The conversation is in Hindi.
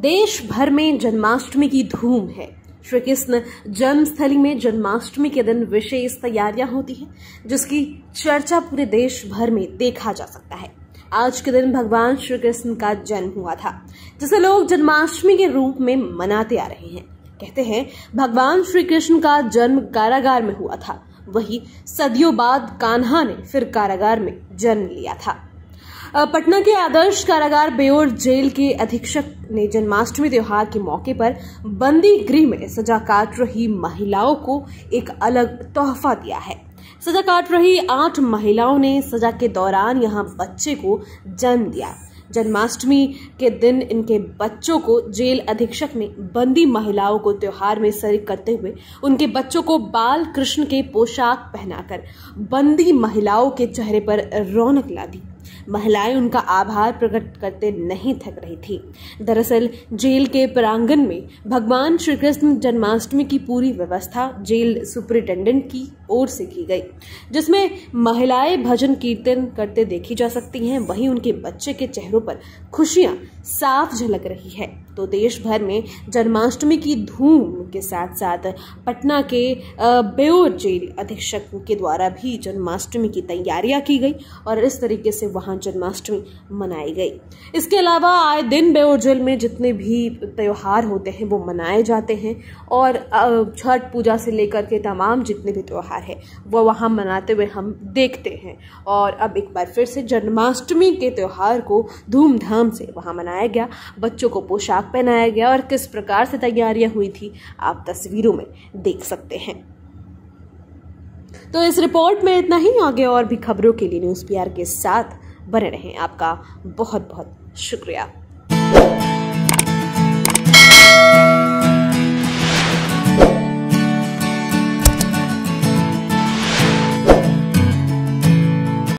देश भर में जन्माष्टमी की धूम है श्री कृष्ण जन्मस्थली में जन्माष्टमी के दिन विशेष तैयारियां होती हैं जिसकी चर्चा पूरे देश भर में देखा जा सकता है आज के दिन भगवान श्री कृष्ण का जन्म हुआ था जिसे लोग जन्माष्टमी के रूप में मनाते आ रहे हैं कहते हैं भगवान श्री कृष्ण का जन्म कारागार में हुआ था वही सदियों बाद कान्हा ने फिर कारागार में जन्म लिया था पटना के आदर्श कारागार बेओर जेल के अधीक्षक ने जन्माष्टमी त्योहार के मौके पर बंदी गृह में सजा काट रही महिलाओं को एक अलग तोहफा दिया है सजा काट रही आठ महिलाओं ने सजा के दौरान यहाँ बच्चे को जन्म दिया जन्माष्टमी के दिन इनके बच्चों को जेल अधीक्षक ने बंदी महिलाओं को त्योहार में शरीक करते हुए उनके बच्चों को बाल कृष्ण के पोशाक पहनाकर बंदी महिलाओं के चेहरे पर रौनक ला दी महिलाएं उनका आभार प्रकट करते नहीं थक रही थी दरअसल जेल के प्रांगण में भगवान श्री कृष्ण जन्माष्टमी की पूरी व्यवस्था जेल सुपरिटेंडेंट की ओर से की गई जिसमें महिलाएं भजन कीर्तन करते देखी जा सकती हैं वहीं उनके बच्चे के चेहरों पर खुशियां साफ झलक रही है तो देश भर में जन्माष्टमी की धूम के साथ साथ पटना के बेओर जेल अधीक्षक के द्वारा भी जन्माष्टमी की तैयारियां की गई और इस तरीके से वहां जन्माष्टमी मनाई गई इसके अलावा आए दिन बेओर जेल में जितने भी त्यौहार होते हैं वो मनाए जाते हैं और छठ पूजा से लेकर के तमाम जितने भी त्यौहार हैं वो वहाँ मनाते हुए हम देखते हैं और अब एक बार फिर से जन्माष्टमी के त्यौहार को धूमधाम से वहाँ मनाया गया बच्चों को पोशाक पोशाक पहनाया गया और किस प्रकार से तैयारियां हुई थी आप तस्वीरों में देख सकते हैं तो इस रिपोर्ट में इतना ही आगे और भी खबरों के लिए न्यूज़ पी के साथ बने रहें आपका बहुत बहुत शुक्रिया